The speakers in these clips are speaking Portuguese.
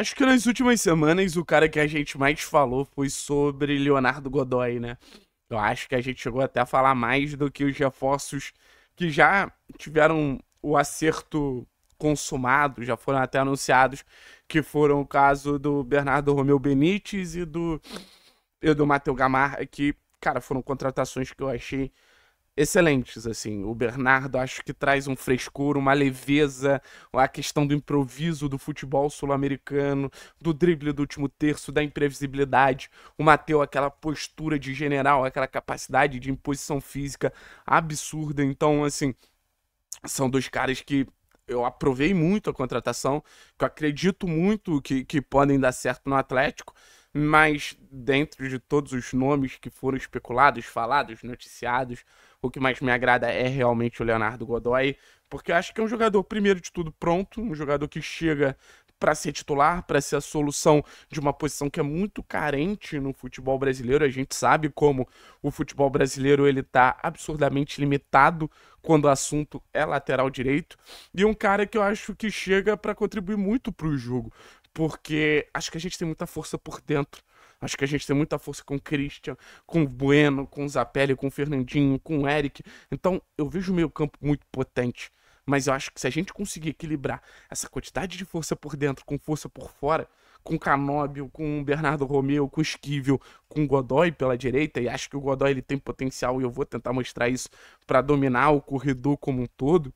Acho que nas últimas semanas o cara que a gente mais falou foi sobre Leonardo Godoy, né? Eu acho que a gente chegou até a falar mais do que os reforços que já tiveram o acerto consumado, já foram até anunciados, que foram o caso do Bernardo Romeu Benítez e do, e do Matheus Gamarra, que, cara, foram contratações que eu achei excelentes, assim. O Bernardo acho que traz um frescor, uma leveza, a questão do improviso do futebol sul-americano, do drible do último terço, da imprevisibilidade. O Mateu, aquela postura de general, aquela capacidade de imposição física absurda. Então, assim, são dois caras que eu aprovei muito a contratação, que eu acredito muito que, que podem dar certo no Atlético, mas dentro de todos os nomes que foram especulados, falados, noticiados, o que mais me agrada é realmente o Leonardo Godoy, porque eu acho que é um jogador, primeiro de tudo, pronto, um jogador que chega para ser titular, para ser a solução de uma posição que é muito carente no futebol brasileiro. A gente sabe como o futebol brasileiro ele tá absurdamente limitado quando o assunto é lateral direito e um cara que eu acho que chega para contribuir muito para o jogo, porque acho que a gente tem muita força por dentro Acho que a gente tem muita força com o Christian, com o Bueno, com o Zapelli, com o Fernandinho, com o Eric. Então eu vejo o meio campo muito potente. Mas eu acho que se a gente conseguir equilibrar essa quantidade de força por dentro com força por fora, com Canóbio, com Bernardo Romeu, com Esquivel, com Godoy pela direita, e acho que o Godoy ele tem potencial e eu vou tentar mostrar isso para dominar o corredor como um todo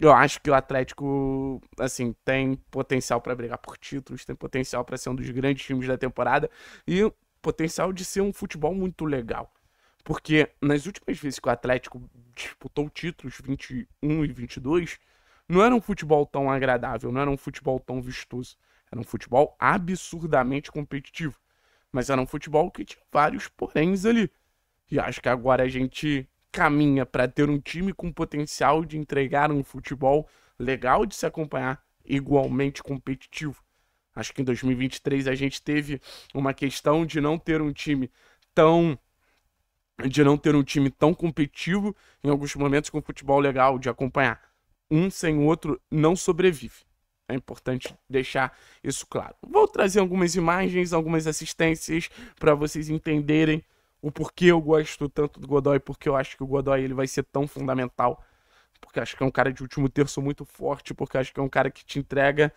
eu acho que o Atlético, assim, tem potencial para brigar por títulos, tem potencial para ser um dos grandes times da temporada e potencial de ser um futebol muito legal. Porque nas últimas vezes que o Atlético disputou títulos, 21 e 22, não era um futebol tão agradável, não era um futebol tão vistoso. Era um futebol absurdamente competitivo. Mas era um futebol que tinha vários poréns ali. E acho que agora a gente caminha para ter um time com potencial de entregar um futebol legal de se acompanhar, igualmente competitivo. Acho que em 2023 a gente teve uma questão de não ter um time tão de não ter um time tão competitivo em alguns momentos com futebol legal de acompanhar. Um sem o outro não sobrevive. É importante deixar isso claro. Vou trazer algumas imagens, algumas assistências para vocês entenderem o porquê eu gosto tanto do Godoy, porque eu acho que o Godoy ele vai ser tão fundamental, porque eu acho que é um cara de último terço muito forte, porque eu acho que é um cara que te entrega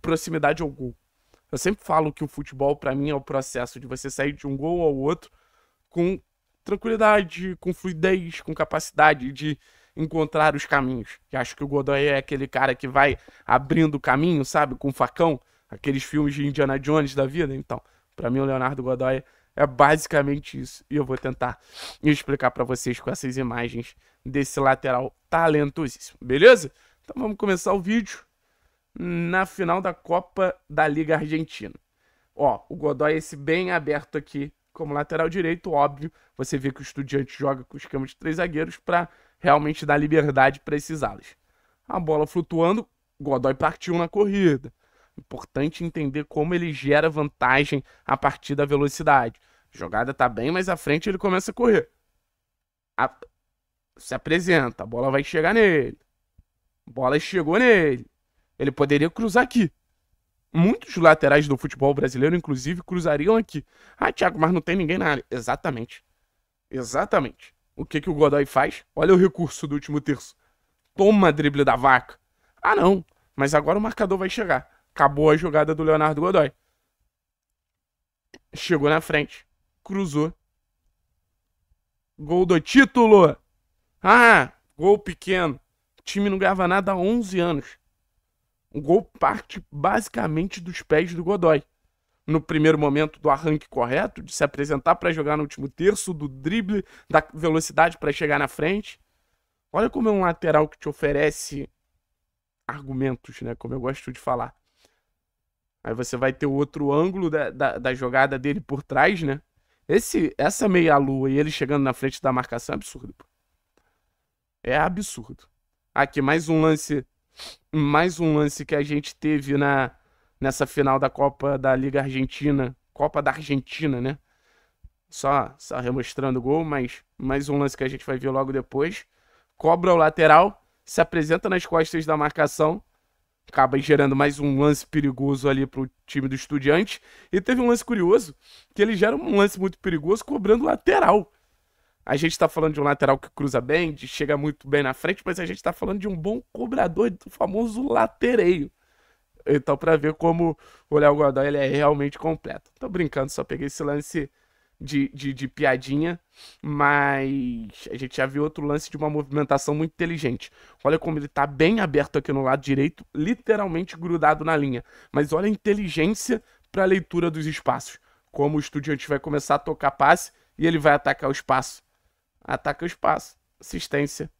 proximidade ao gol. Eu sempre falo que o futebol para mim é o processo de você sair de um gol ao outro com tranquilidade, com fluidez, com capacidade de encontrar os caminhos. E acho que o Godoy é aquele cara que vai abrindo o caminho, sabe, com facão, aqueles filmes de Indiana Jones da vida, então. Para mim o Leonardo Godoy é basicamente isso. E eu vou tentar explicar para vocês com essas imagens desse lateral talentosíssimo, beleza? Então vamos começar o vídeo na final da Copa da Liga Argentina. Ó, o Godoy é esse bem aberto aqui como lateral direito, óbvio. Você vê que o Estudiante joga com o esquema de três zagueiros para realmente dar liberdade para esses alas. A bola flutuando, Godoy partiu na corrida. Importante entender como ele gera vantagem a partir da velocidade jogada tá bem mais à frente, ele começa a correr. A... Se apresenta, a bola vai chegar nele. A bola chegou nele. Ele poderia cruzar aqui. Muitos laterais do futebol brasileiro, inclusive, cruzariam aqui. Ah, Thiago, mas não tem ninguém na área. Exatamente. Exatamente. O que, que o Godoy faz? Olha o recurso do último terço. Toma a drible da vaca. Ah, não. Mas agora o marcador vai chegar. Acabou a jogada do Leonardo Godoy. Chegou na frente cruzou. Gol do título! Ah, gol pequeno. O time não ganhava nada há 11 anos. O gol parte basicamente dos pés do Godoy. No primeiro momento do arranque correto, de se apresentar para jogar no último terço, do drible, da velocidade para chegar na frente. Olha como é um lateral que te oferece argumentos, né? Como eu gosto de falar. Aí você vai ter o outro ângulo da, da, da jogada dele por trás, né? Esse, essa meia-lua e ele chegando na frente da marcação é absurdo. Pô. É absurdo. Aqui, mais um lance. Mais um lance que a gente teve na, nessa final da Copa da Liga Argentina. Copa da Argentina, né? Só, só remostrando o gol, mas mais um lance que a gente vai ver logo depois. Cobra o lateral, se apresenta nas costas da marcação acaba gerando mais um lance perigoso ali para o time do Estudiante. E teve um lance curioso, que ele gera um lance muito perigoso cobrando lateral. A gente está falando de um lateral que cruza bem, de chega muito bem na frente, mas a gente está falando de um bom cobrador, do famoso latereio. Então, para ver como o Léo Godoy ele é realmente completo. Tô brincando, só peguei esse lance de, de, de, piadinha, mas a gente já viu outro lance de uma movimentação muito inteligente. Olha como ele tá bem aberto aqui no lado direito, literalmente grudado na linha. Mas olha a inteligência para a leitura dos espaços. Como o estudiante vai começar a tocar passe e ele vai atacar o espaço. Ataca o espaço. Assistência.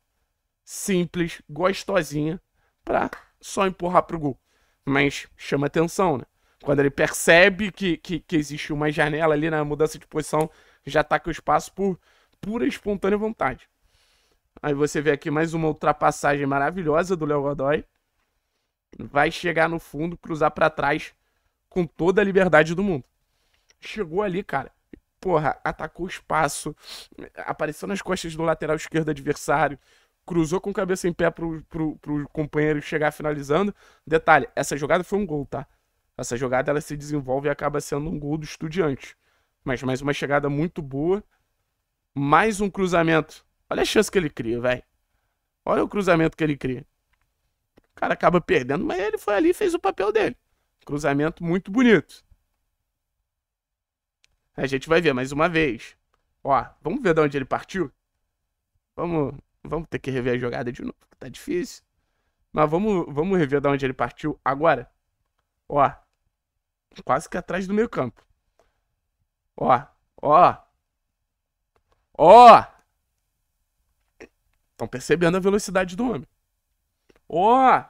Simples, gostosinha, pra só empurrar pro gol. Mas chama atenção, né? Quando ele percebe que, que, que existe uma janela ali na mudança de posição, já ataca tá o espaço por pura e espontânea vontade. Aí você vê aqui mais uma ultrapassagem maravilhosa do Léo Godoy. Vai chegar no fundo, cruzar para trás com toda a liberdade do mundo. Chegou ali, cara. Porra, atacou o espaço, apareceu nas costas do lateral esquerdo adversário, cruzou com cabeça em pé pro, pro, pro companheiro chegar finalizando. Detalhe, essa jogada foi um gol, tá? Essa jogada ela se desenvolve e acaba sendo um gol do Estudiante. Mas mais uma chegada muito boa. Mais um cruzamento. Olha a chance que ele cria, velho. Olha o cruzamento que ele cria. O cara acaba perdendo, mas ele foi ali e fez o papel dele. Cruzamento muito bonito. A gente vai ver mais uma vez. Ó, vamos ver de onde ele partiu? Vamos, vamos ter que rever a jogada de novo, tá difícil. Mas vamos, vamos rever de onde ele partiu agora. Ó, quase que atrás do meio campo. Ó, ó. Ó! Estão percebendo a velocidade do homem. Ó!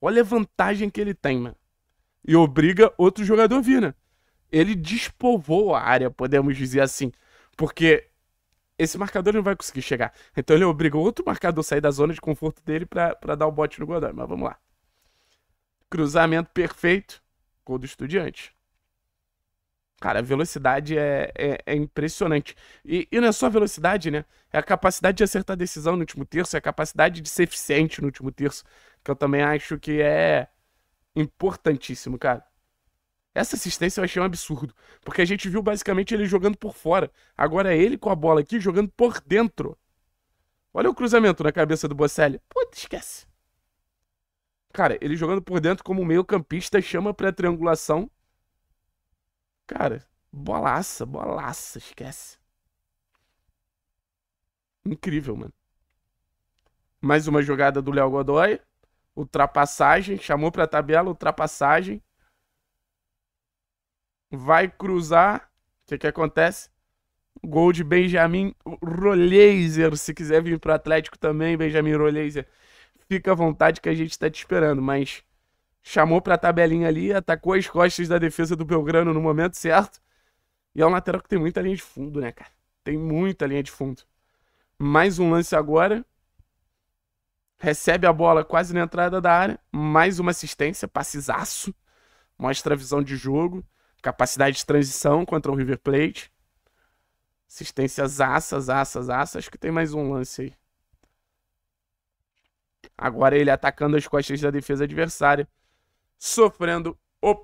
Olha a vantagem que ele tem, mano. Né? E obriga outro jogador a vir, né? Ele despovou a área, podemos dizer assim. Porque esse marcador não vai conseguir chegar. Então ele obriga outro marcador a sair da zona de conforto dele para dar o bote no Godoy. Mas vamos lá. Cruzamento perfeito. Gol do Estudiante. Cara, a velocidade é, é, é impressionante. E, e, não é só velocidade, né? É a capacidade de acertar decisão no último terço, é a capacidade de ser eficiente no último terço, que eu também acho que é importantíssimo, cara. Essa assistência eu achei um absurdo, porque a gente viu basicamente ele jogando por fora. Agora é ele com a bola aqui jogando por dentro. Olha o cruzamento na cabeça do Bocelli. Pô, esquece. Cara, ele jogando por dentro como meio-campista, chama pra triangulação. Cara, bolaça, bolaça, esquece. Incrível, mano. Mais uma jogada do Léo Godoy. Ultrapassagem, chamou pra tabela, ultrapassagem. Vai cruzar. O que que acontece? Gol de Benjamin Roleiser. Se quiser vir pro Atlético também, Benjamin Roleiser fica à vontade que a gente está te esperando, mas chamou para a tabelinha ali, atacou as costas da defesa do Belgrano no momento certo. E é um lateral que tem muita linha de fundo, né, cara? Tem muita linha de fundo. Mais um lance agora. Recebe a bola quase na entrada da área. Mais uma assistência, passizaço. Mostra a visão de jogo, capacidade de transição contra o River Plate. Assistências assas, assas, assas. Acho que tem mais um lance aí. Agora ele atacando as costas da defesa adversária, sofrendo o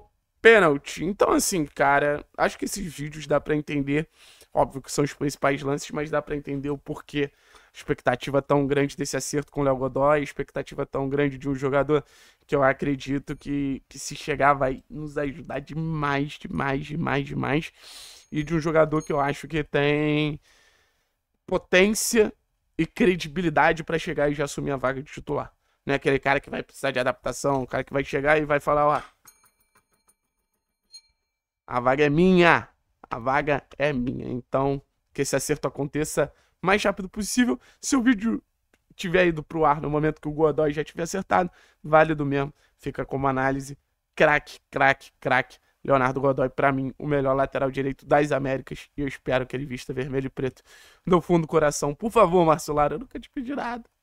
pênalti. Então, assim, cara, acho que esses vídeos dá para entender. Óbvio que são os principais lances, mas dá para entender o porquê. A expectativa tão grande desse acerto com o Léo Godoy, expectativa tão grande de um jogador que eu acredito que, que se chegar vai nos ajudar demais, demais, demais, demais. E de um jogador que eu acho que tem potência e credibilidade para chegar e já assumir a vaga de titular. Não é aquele cara que vai precisar de adaptação, o cara que vai chegar e vai falar, ó. A vaga é minha. A vaga é minha. Então, que esse acerto aconteça mais rápido possível. Se o vídeo tiver ido pro ar no momento que o Godoy já tiver acertado, válido mesmo. Fica como análise. Crack, crack, crack Leonardo Godoy, para mim, o melhor lateral direito das Américas. E eu espero que ele vista vermelho e preto no fundo do coração. Por favor, Lara, eu nunca te pedi nada.